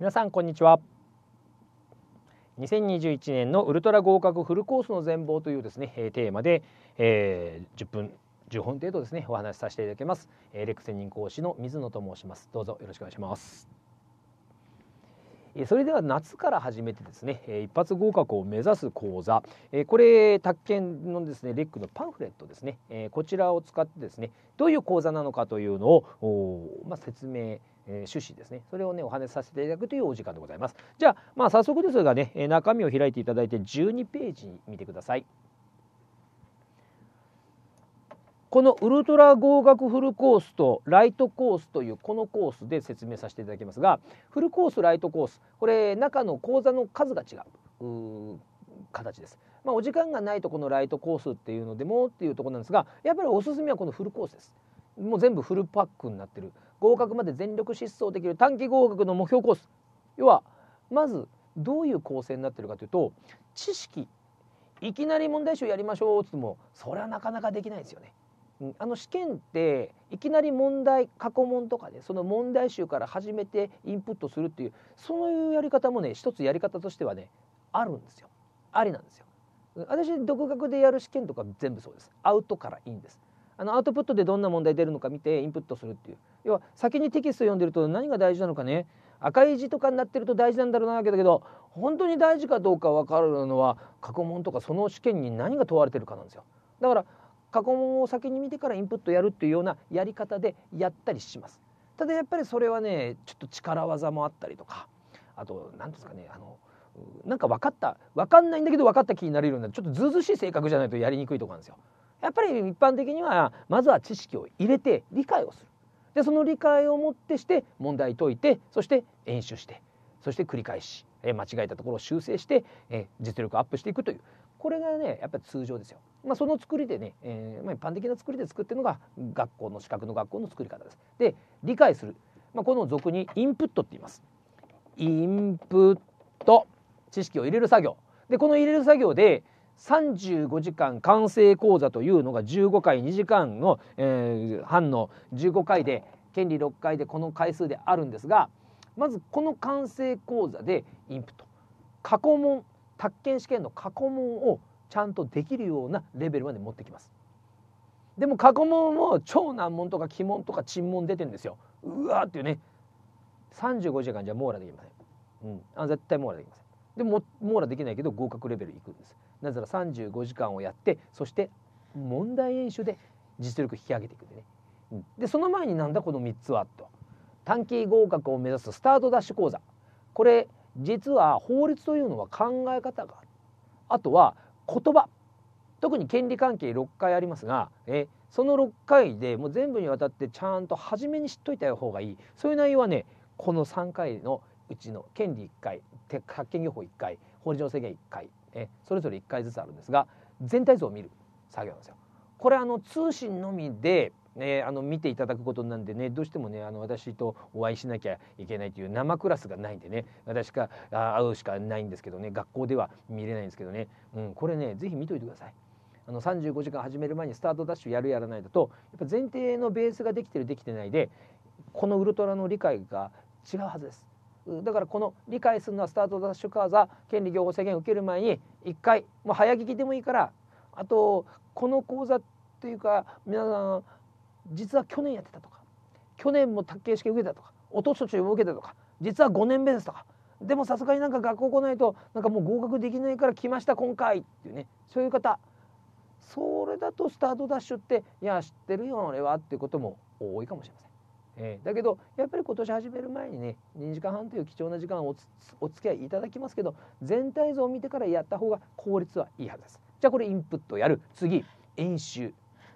皆さんこんにちは2021年のウルトラ合格フルコースの全貌というですねテーマで、えー、10分10本程度ですねお話しさせていただきますレクセ専任講師の水野と申しますどうぞよろしくお願いしますそれでは夏から始めてですね一発合格を目指す講座これ宅建のですねレックのパンフレットですねこちらを使ってですねどういう講座なのかというのを、まあ、説明趣旨ですねそれをねお話しさせていただくというお時間でございますじゃあまあ早速ですがね中身を開いていただいて12ページ見てくださいこのウルトラ合格フルコースとライトコースというこのコースで説明させていただきますがフルコースライトコースこれ中の講座の数が違う形です。まあ、お時間がないとこのライトコースっていうのでもっていうとこなんですがやっぱりおすすめはこのフルコースです。もう全部フルパックになってる合格まで全力疾走できる短期合格の目標コース要はまずどういう構成になってるかというと知識いきなり問題集やりましょうっつってもそれはなかなかできないですよね。あの試験っていきなり問題過去問とかで、ね、その問題集から始めてインプットするっていうそういうやり方もね一つやり方としてはねあるんですよありなんですよ私独学でやる試験とか全部そうですアウトからいいんですあのアウトプットでどんな問題出るのか見てインプットするっていう要は先にテキスト読んでると何が大事なのかね赤い字とかになってると大事なんだろうなだけど本当に大事かどうか分かるのは過去問とかその試験に何が問われてるかなんですよだから過去問を先に見てからインプットやるっていうようなやり方でやったりします。ただやっぱりそれはねちょっと力技もあったりとかあと何ですかねあのなんか分かった分かんないんだけど分かった気になれるようなちょっとずうずしい性格じゃないとやりにくいとこなんですよ。やっぱり一般的にはまずは知識を入れて理解をする。でその理解をもってして問題解いてそして演習してそして繰り返し間違えたところを修正して実力アップしていくというこれがねやっぱり通常ですよ。まあ、その作りでね、えーまあ、一般的な作りで作ってるのが学校の資格の学校の作り方です。で理解する、まあ、この俗にインプットって言います。インプット知識を入れる作業でこの入れる作業で35時間完成講座というのが15回2時間の、えー、半の15回で権利6回でこの回数であるんですがまずこの完成講座でインプット過去問宅建試験の過去問をちゃんとできるようなレベルまで持ってきますでも過去問も超難問とか鬼門とか沈問出てるんですようわーっていうね35時間じゃ網羅できません、うん、あ絶対網羅できませんでも網羅できないけど合格レベルいくんですなぜなら35時間をやってそして問題演習で実力引き上げていくんでね、うん、でその前になんだこの3つはと短期合格を目指すスタートダッシュ講座これ実は法律というのは考え方があとは言葉特に権利関係6回ありますがえその6回でもう全部にわたってちゃんと初めに知っといた方がいいそういう内容はねこの3回のうちの権利1回発見予報1回法律上制限1回えそれぞれ1回ずつあるんですが全体像を見る作業なんですよ。これあの通信のみでえー、あの見ていただくことなんでねどうしてもねあの私とお会いしなきゃいけないという生クラスがないんでね私か会うしかないんですけどね学校では見れないんですけどね、うん、これね是非見といてください。あの35時間始める前にスタートダッシュやるやらないだとやっぱ前提のベースができてるできてないでこのウルトラの理解が違うはずです。だからこの理解するのはスタートダッシュカーザ権利擁護制限を受ける前に1回もう早聞きでもいいからあとこの講座っていうか皆さん実は去年やってたとか去年も卓球式受けたとか落とす途受けたとか実は5年目ですとかでもさすがになんか学校来ないとなんかもう合格できないから来ました今回っていうねそういう方それだとスタートダッシュっていや知ってるよ俺はっていうことも多いかもしれません。えー、だけどやっぱり今年始める前にね2時間半という貴重な時間をお付き合いいただきますけど全体像を見てからやった方が効率はいいはずです。じゃあこれインプットやる次演習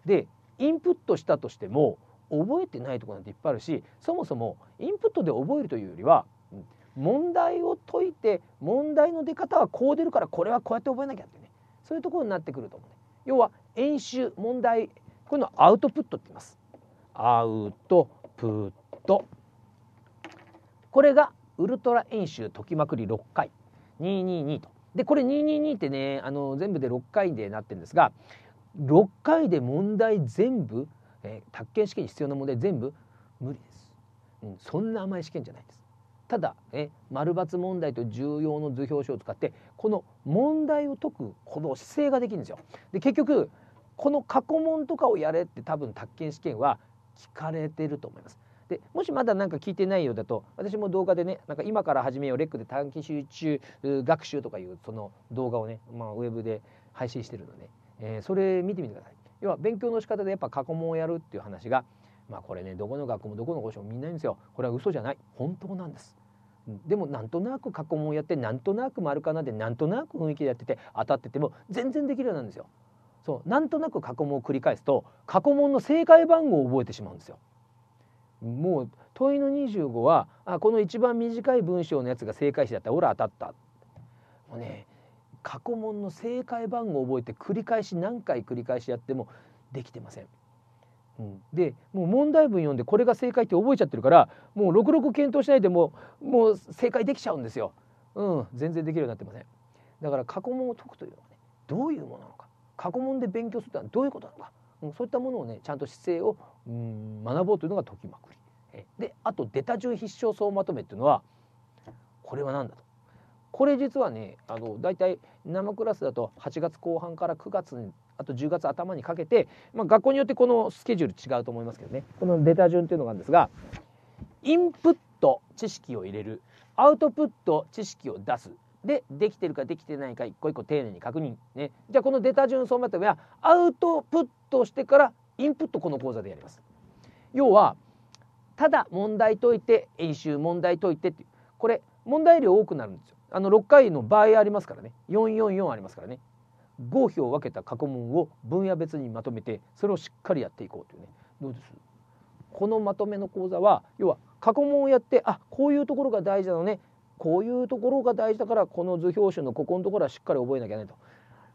でインプットしたとしても覚えてないとこなんていっぱいあるしそもそもインプットで覚えるというよりは問題を解いて問題の出方はこう出るからこれはこうやって覚えなきゃってねそういうところになってくると思うね。要は演習問題こういうのアウトプットって言います。アウトプットこれがウルトラ演習解きまくり6回222とでこれ222ってねあの全部で6回でなってるんですが6回で問題全部、えー、宅建試験に必要な問題全部無理です、うん、そんな甘い試験じゃないですただ、ね、丸抜問題と重要の図表書を使ってこの問題を解くこの姿勢ができるんですよで結局この過去問とかをやれって多分宅建試験は聞かれてると思いますでもしまだ何か聞いてないようだと私も動画でねなんか今から始めようレックで短期集中学習とかいうその動画をね、まあ、ウェブで配信してるので、ね、えー、それ見てみてください要は勉強の仕方でやっぱ過去問をやるっていう話がまあこれねどこの学校もどこの校舎もみんないんですよこれは嘘じゃない本当なんですでもなんとなく過去問をやってなんとなく丸かなでなんとなく雰囲気でやってて当たってても全然できるようなんですよそうなんとなく過去問を繰り返すと過去問の正解番号を覚えてしまうんですよもう問いの25はあこの一番短い文章のやつが正解詞だったら俺当たったもうね過去問の正解番号を覚えて繰り返し何回繰り返しやってもできてません。うん、でもう問題文読んでこれが正解って覚えちゃってるからもう66検討しないでももう正解できちゃうんですよ。うん、全然できるようになってません。だから過去問を解くというのはねどういうものなのか過去問で勉強するとはどういうことなのか、うん、そういったものをねちゃんと姿勢を、うん、学ぼうというのが解きまくり。えであと出た順必勝総まとめっていうのはこれは何だとこれ実はねあの大体生クラスだと8月後半から9月にあと10月頭にかけて、まあ、学校によってこのスケジュール違うと思いますけどねこの出た順っていうのがあるんですがインプット知識を入れるアウトプット知識を出すでできてるかできてないか一個一個丁寧に確認ねじゃあこの出た順そうまった場合はアウトプットしてからインプットこの講座でやります要はただ問題解いて演習問題解いてってこれ問題量多くなるんですよあの6回の場合ありますからね444ありますからね5否を分けた過去問を分野別にまとめてそれをしっかりやっていこうというねどうですこのまとめの講座は要は過去問をやってあこういうところが大事なのねこういうところが大事だからこの図表集のここのところはしっかり覚えなきゃねと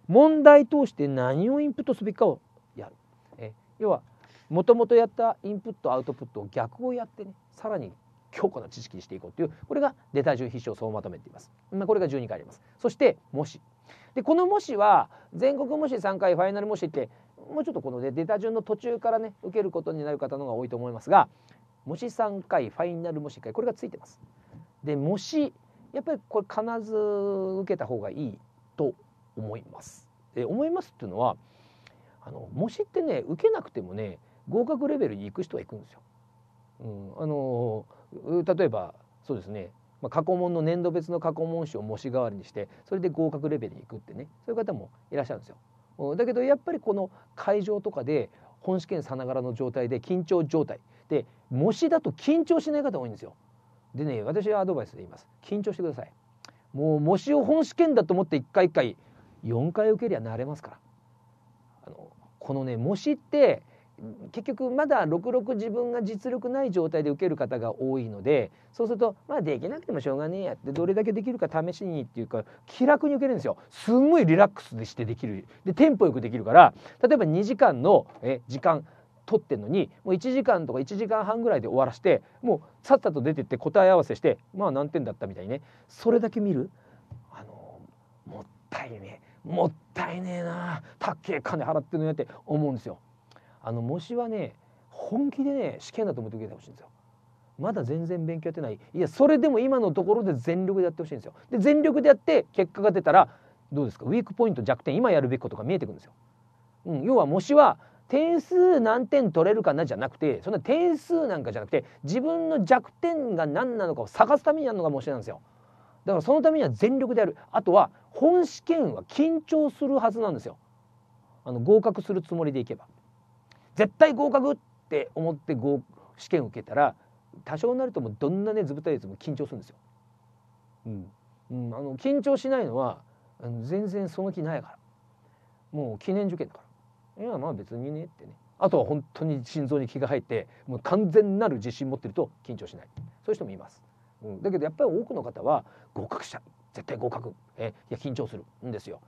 問題通して何をインプットすべきかをやるえ要はもともとやったインプットアウトプットを逆をやってねさらに強固な知識にしていこうというこれが出た順必勝総まとめっています、まあ、これが12回ありますそして模試でこの模試は全国模試3回ファイナル模試ってもうちょっとこの出た順の途中からね受けることになる方の方が多いと思いますが模試3回ファイナル模試1回これがついてますで模試やっぱりこれ必ず受けた方がいいと思いますで思いますっていうのはあの模試ってね受けなくてもね合格レベルに行く人は行くんですよ。うん、あのー、例えばそうですね、まあ、過去問の年度別の過去問集を模試代わりにしてそれで合格レベルに行くってねそういう方もいらっしゃるんですよ。だけどやっぱりこの会場とかで本試験さながらの状態で緊張状態で模試だと緊張しない方多いんですよ。でね私はアドバイスで言います緊張してください。もう模試を本試験だと思って一回一回4回受けりゃ慣れますから。あのこのね模試って結局まだ66自分が実力ない状態で受ける方が多いのでそうするとまあできなくてもしょうがねえやってどれだけできるか試しにっていうか気楽に受けるんですよすんごいリラックスしてできるでテンポよくできるから例えば2時間のえ時間取ってんのにもう1時間とか1時間半ぐらいで終わらしてもうさっさと出てって答え合わせしてまあ何点だったみたいにねそれだけ見るあのもったいねもったいねえなたっけえ金払ってんのやって思うんですよ。あの模試はね本気でね試験だと思って受けてほしいんですよ。まだ全然勉強やってないいやそれでも今のところで全力でやってほしいんですよ。で全力でやって結果が出たらどうですかウィークポイント弱点今やるべきことが見えてくるんですよ。うん、要は模試は点数何点取れるかなじゃなくてそんな点数なんかじゃなくて自分の弱点が何なのかを探すためにやるのが模試なんですよ。だからそのためには全力でやるあとは本試験は緊張するはずなんですよあの合格するつもりでいけば絶対合格って思って合試験受けたら多少なるともどんなね図舞台率も緊張するんですよ。うん、うん、あの緊張しないのは全然その気ないからもう記念受験だからいやまあ別にねってねあとは本当に心臓に気が入ってもう完全なる自信持ってると緊張しないそういう人もいます、うん、だけどやっぱり多くの方は合格者絶対合格えいや緊張するんですよ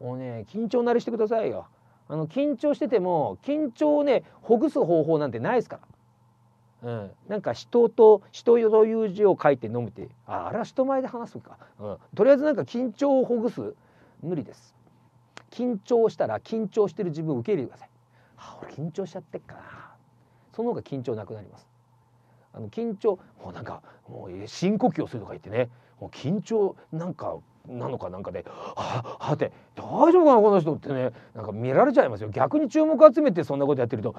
もうね緊張慣れしてくださいよあの緊張してても緊張をねほぐす方法なんてないですから、うん、なんか人と人よという字を書いて飲むってああれは人前で話すか、うん、とりあえずなんか緊張をほぐす無理です緊張したら緊張してる自分を受け入れてください、はあ、俺緊張しちゃってっかなその方が緊張なくなりますあの緊張もうなんかもう深呼吸をするとか言ってねもう緊張なんかなのかなんかで「はあ」って「大丈夫かなこの人」ってねなんか見られちゃいますよ逆に注目集めてそんなことやってると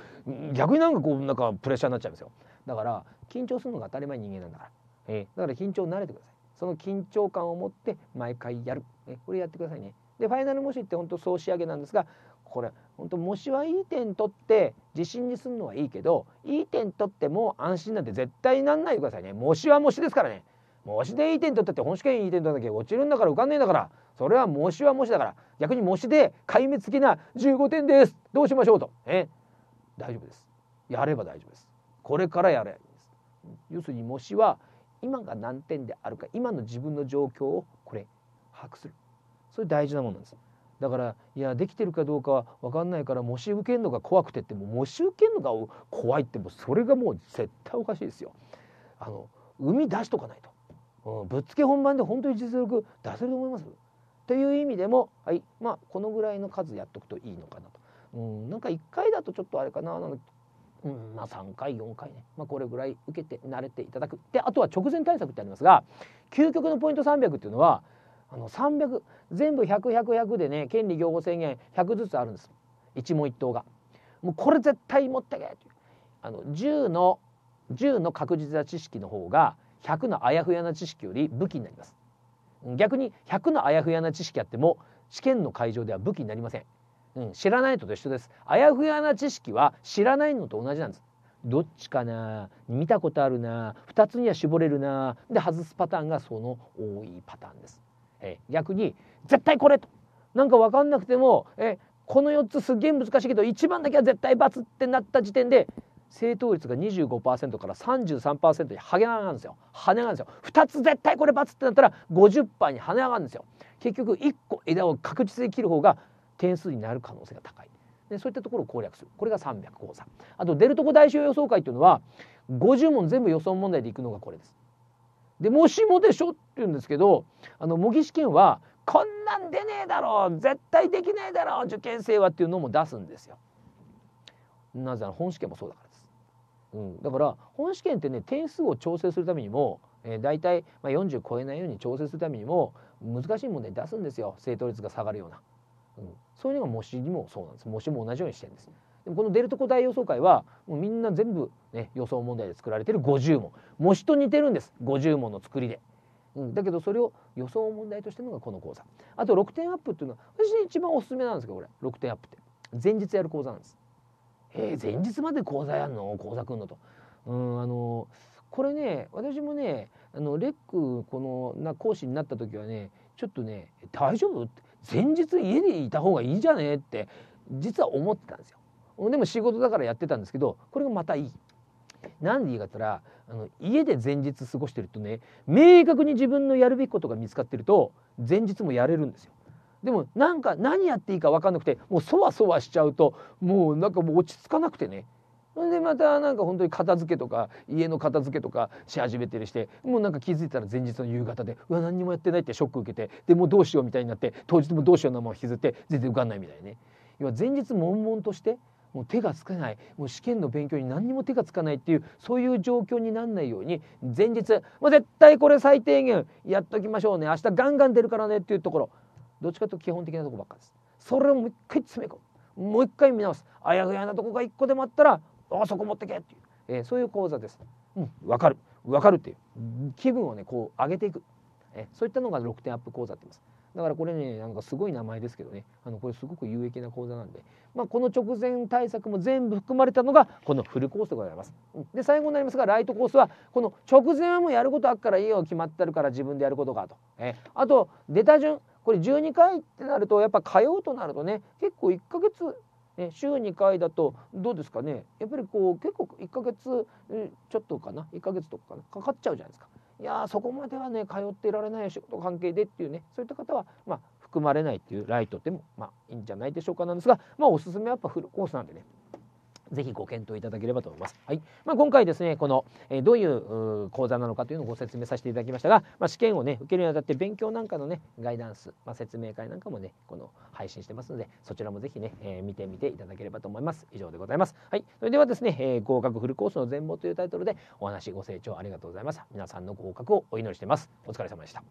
逆になんかこうなんかプレッシャーになっちゃいますよだから緊張するのが当たり前人間なんだから、えー、だから緊張慣れてくださいその緊張感を持って毎回やる、えー、これやってくださいねでファイナル模試って本当総仕上げなんですがこれ本当模試はいい点取って自信にするのはいいけどいい点取っても安心なんて絶対になんないでくださいね模試は模試ですからね模試でいい点取ったって本試験いい点取らなきゃ落ちるんだから受かんねえんだからそれは模試は模試だから逆に模試で壊滅的な15点ですどうしましょうと、え大丈夫ですやれば大丈夫ですこれからやれです要するに模試は今が何点であるか今の自分の状況をこれ把握するそれ大事なものなんですだからいやできてるかどうかは分かんないから模試受けるのが怖くてっても模試受けるのが怖いってもそれがもう絶対おかしいですよ。あの生み出しとかないとぶっつけ本番で本当に実力出せると思いますという意味でも、はいまあ、このぐらいの数やっとくといいのかなと。うん、なんか1回だとちょっとあれかなうんまあ、3回4回ね、まあ、これぐらい受けて慣れていただくであとは直前対策ってありますが究極のポイント300っていうのはあの300全部100100でね権利行護制限100ずつあるんです一問一答が。もうこれ絶対持ってけあの10の10の確実な知識の方が100のあやふやな知識より武器になります逆に100のあやふやな知識あっても試験の会場では武器になりません、うん、知らないとと一緒ですあやふやな知識は知らないのと同じなんですどっちかな見たことあるな2つには絞れるなで外すパターンがその多いパターンです、え逆に絶対これとなんか分かんなくてもえこの4つすっげえ難しいけど1番だけは絶対×ってなった時点で正答率が25%から33%に跳ね上がるんですよ跳ね上がるんですよ2つ絶対これ×ってなったら50%に跳ね上がるんですよ結局1個枝を確実に切る方が点数になる可能性が高いでそういったところを攻略するこれが300講座あとデルトコ大小予想会っていうのは50問全部予想問題でいくのがこれですでもしもでしょって言うんですけどあの模擬試験はこんなん出ねえだろう絶対できねえだろう受験生はっていうのも出すんですよなぜなら本試験もそうだからうん、だから本試験ってね点数を調整するためにも、えー、大体、まあ、40超えないように調整するためにも難しい問題出すんですよ正答率が下がるような、うん、そういうのが模試にもそうなんです模試も同じようにしてるんですでもこのデルトコ大予想会はもうみんな全部、ね、予想問題で作られてる50問模試と似てるんです50問の作りで。うん、だけどそれを予想問題としてるのがこの講座あと6点アップっていうのは私一番おすすめなんですけどこれ6点アップって前日やる講座なんですえー、前日まで講座やんの講座くんのと。うんあのこれね私もねあのレックこのな講師になった時はねちょっとね大丈夫って前日家にいた方がいいじゃねえって実は思ってたんですよ。でも仕事だからやってたんですけどこれがまたいい。何でいいかったらあの家で前日過ごしてるとね明確に自分のやるべきことが見つかってると前日もやれるんですよ。でもなんか何やっていいか分かんなくてもうそわそわしちゃうともうなんかもう落ち着かなくてねんでまたなんか本当に片付けとか家の片付けとかし始めてるしてもうなんか気づいたら前日の夕方でうわ何にもやってないってショック受けてでもうどうしようみたいになって当日もどうしようなもん引きずって全然受かんないみたいね。要は前日悶々としてもう手がつかないもう試験の勉強に何にも手がつかないっていうそういう状況になんないように前日もう絶対これ最低限やっときましょうね明日ガンガン出るからねっていうところどっちかというと基本的なとこばっかですそれをもう一回詰め込むもう一回見直すあやふやなとこが一個でもあったらあそこ持ってけっていう、えー、そういう講座ですうん分かる分かるっていう気分をねこう上げていく、えー、そういったのが6点アップ講座って言いますだからこれねなんかすごい名前ですけどねあのこれすごく有益な講座なんで、まあ、この直前対策も全部含まれたのがこのフルコースでございます。で最後になりますがライトコースはこの直前はもうやることあっからいいよ決まってるから自分でやることかと。えあと出た順これ12回ってなるとやっぱ通うとなるとね結構1ヶ月ね、週2回だとどうですかねやっぱりこう結構1ヶ月ちょっとかな1ヶ月とかかなかかっちゃうじゃないですか。いやそこまではね通っていられない仕事関係でっていうねそういった方は、まあ、含まれないっていうライトでも、まあ、いいんじゃないでしょうかなんですが、まあ、おすすめはやっぱフルコースなんでねぜひご検討いただければと思います。はい。まあ、今回ですね、この、えー、どういう講座なのかというのをご説明させていただきましたが、まあ、試験をね、受けるにあたって勉強なんかのね、ガイダンス、まあ、説明会なんかもね、この配信してますので、そちらもぜひね、えー、見てみていただければと思います。以上でございます。はい。それではですね、えー、合格フルコースの全貌というタイトルでお話ご清聴ありがとうございました。皆さんの合格をお祈りしています。お疲れ様でした。